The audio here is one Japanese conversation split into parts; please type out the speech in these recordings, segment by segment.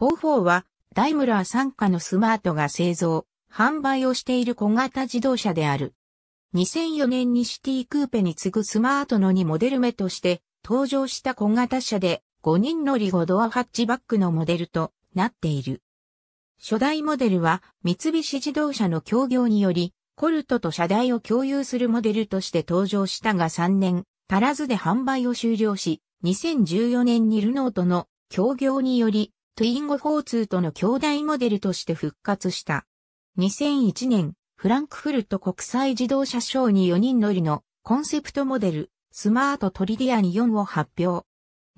44は、ダイムラー傘下のスマートが製造、販売をしている小型自動車である。2004年にシティクーペに次ぐスマートの2モデル目として登場した小型車で5人乗り5ドアハッチバックのモデルとなっている。初代モデルは三菱自動車の協業によりコルトと車台を共有するモデルとして登場したが3年足らずで販売を終了し、2014年にルノーとの協業によりトゥインゴ・フォーツーとの兄弟モデルとして復活した。2001年、フランクフルト国際自動車ショーに4人乗りのコンセプトモデル、スマートトリディアに4を発表。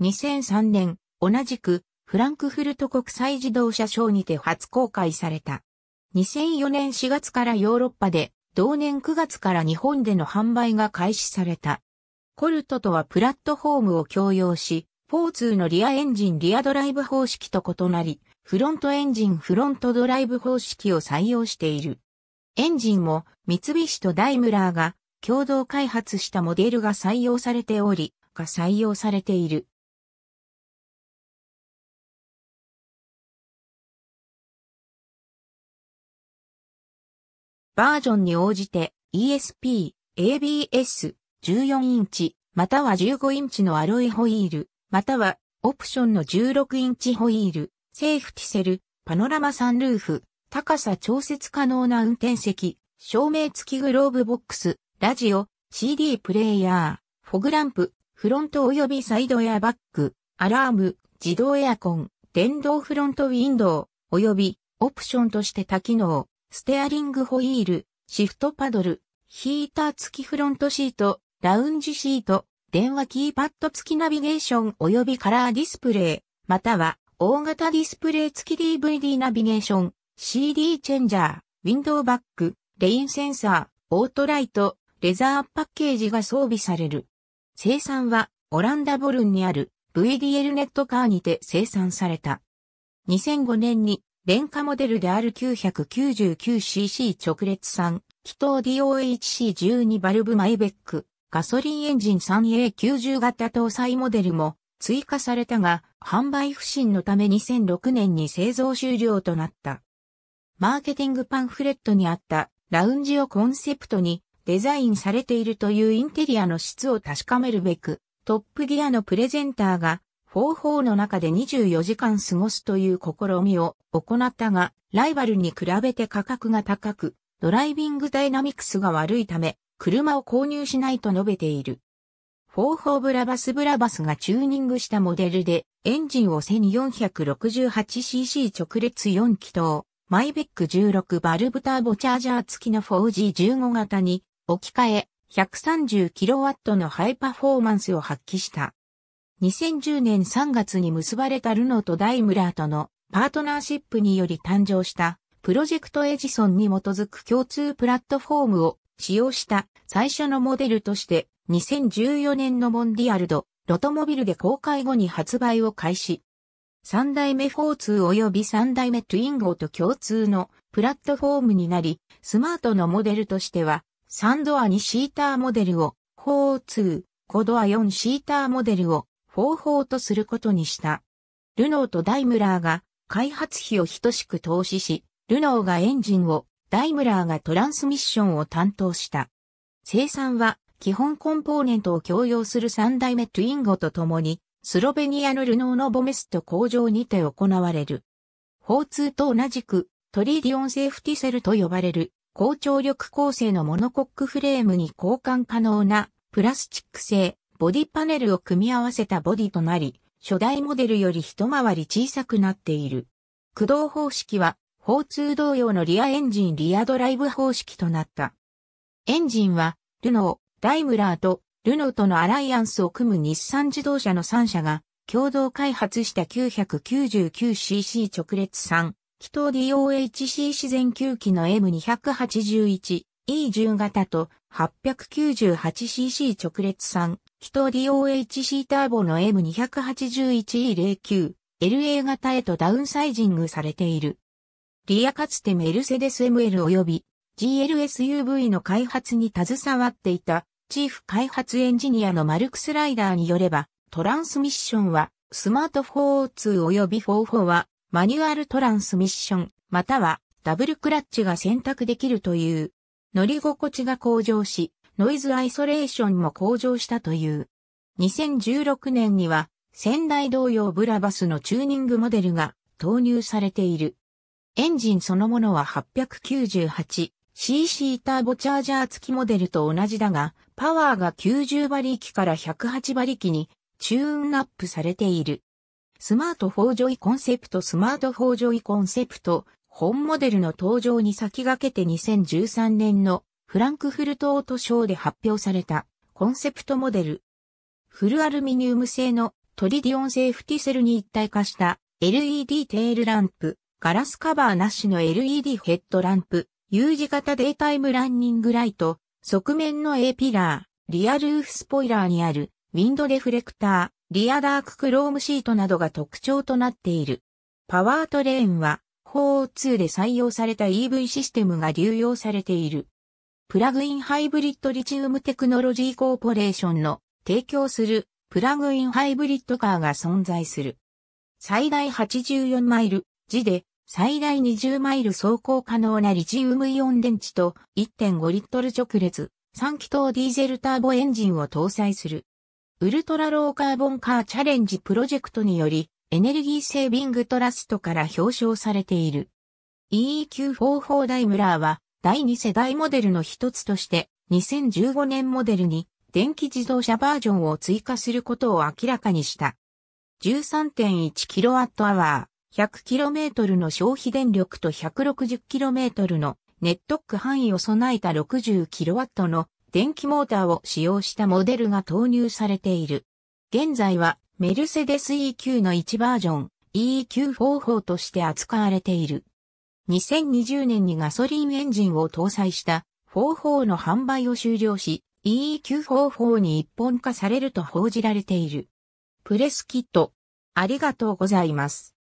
2003年、同じく、フランクフルト国際自動車ショーにて初公開された。2004年4月からヨーロッパで、同年9月から日本での販売が開始された。コルトとはプラットフォームを共用し、フォーツーのリアエンジンリアドライブ方式と異なり、フロントエンジンフロントドライブ方式を採用している。エンジンも三菱とダイムラーが共同開発したモデルが採用されており、が採用されている。バージョンに応じて ESP、ABS、14インチ、または15インチのアロイホイール、または、オプションの16インチホイール、セーフティセル、パノラマサンルーフ、高さ調節可能な運転席、照明付きグローブボックス、ラジオ、CD プレイヤー、フォグランプ、フロント及びサイドエアバッグ、アラーム、自動エアコン、電動フロントウィンドウ、及びオプションとして多機能、ステアリングホイール、シフトパドル、ヒーター付きフロントシート、ラウンジシート、電話キーパッド付きナビゲーション及びカラーディスプレイ、または大型ディスプレイ付き DVD ナビゲーション、CD チェンジャー、ウィンドウバック、レインセンサー、オートライト、レザーパッケージが装備される。生産はオランダボルンにある VDL ネットカーにて生産された。2005年に廉価モデルである 999cc 直列産、気筒 DOHC12 バルブマイベック、ガソリンエンジン 3A90 型搭載モデルも追加されたが、販売不振のため2006年に製造終了となった。マーケティングパンフレットにあったラウンジをコンセプトにデザインされているというインテリアの質を確かめるべく、トップギアのプレゼンターが方法の中で24時間過ごすという試みを行ったが、ライバルに比べて価格が高く、ドライビングダイナミクスが悪いため、車を購入しないと述べている。フォーォーブラバスブラバスがチューニングしたモデルで、エンジンを 1468cc 直列4気筒、マイベック16バルブターボチャージャー付きの 4G15 型に置き換え、130kW のハイパフォーマンスを発揮した。2010年3月に結ばれたルノーとダイムラーとのパートナーシップにより誕生したプロジェクトエジソンに基づく共通プラットフォームを使用した最初のモデルとして2014年のモンディアルド、ロトモビルで公開後に発売を開始。三代目42及び三代目トゥインゴと共通のプラットフォームになり、スマートのモデルとしては、3ドア2シーターモデルを42、5ドア4シーターモデルを44とすることにした。ルノーとダイムラーが開発費を等しく投資し、ルノーがエンジンをダイムラーがトランスミッションを担当した。生産は基本コンポーネントを共用する3代目トゥインゴと共に、スロベニアのルノーのボメスト工場にて行われる。法通と同じくトリディオンセーフティセルと呼ばれる高張力構成のモノコックフレームに交換可能なプラスチック製ボディパネルを組み合わせたボディとなり、初代モデルより一回り小さくなっている。駆動方式は砲通同様のリアエンジンリアドライブ方式となった。エンジンは、ルノー、ダイムラーと、ルノーとのアライアンスを組む日産自動車の3社が、共同開発した 999cc 直列3気筒 DOHC 自然吸気の M281、E10 型と 898cc 直列3気筒 DOHC ターボの M281E09、LA 型へとダウンサイジングされている。リアかつてメルセデス ML 及び GLSUV の開発に携わっていたチーフ開発エンジニアのマルクスライダーによれば、トランスミッションはスマート402及び44はマニュアルトランスミッション、またはダブルクラッチが選択できるという、乗り心地が向上し、ノイズアイソレーションも向上したという。2016年には、仙台同様ブラバスのチューニングモデルが投入されている。エンジンそのものは 898cc ターボチャージャー付きモデルと同じだが、パワーが90馬力から108馬力にチューンアップされている。スマートフォージョイコンセプトスマートフォージョイコンセプト本モデルの登場に先駆けて2013年のフランクフルトオートショーで発表されたコンセプトモデル。フルアルミニウム製のトリディオンセーフティセルに一体化した LED テールランプ、ガラスカバーなしの LED ヘッドランプ、U 字型デイタイムランニングライト、側面の A ピラー、リアルーフスポイラーにある、ウィンドレフレクター、リアダーククロームシートなどが特徴となっている。パワートレーンは、4O2 で採用された EV システムが流用されている。プラグインハイブリッドリチウムテクノロジーコーポレーションの提供するプラグインハイブリッドカーが存在する。最大84マイル時で最大20マイル走行可能なリチウムイオン電池と1.5リットル直列3気筒ディーゼルターボエンジンを搭載する。ウルトラローカーボンカーチャレンジプロジェクトによりエネルギーセービングトラストから表彰されている。EEQ44 ダイムラーは第2世代モデルの一つとして2015年モデルに電気自動車バージョンを追加することを明らかにした。13.1kWh 100km の消費電力と 160km のネットック範囲を備えた 60kW の電気モーターを使用したモデルが投入されている。現在はメルセデス EQ の1バージョン e q 方法として扱われている。2020年にガソリンエンジンを搭載した方法の販売を終了し e q 方法に一本化されると報じられている。プレスキット。ありがとうございます。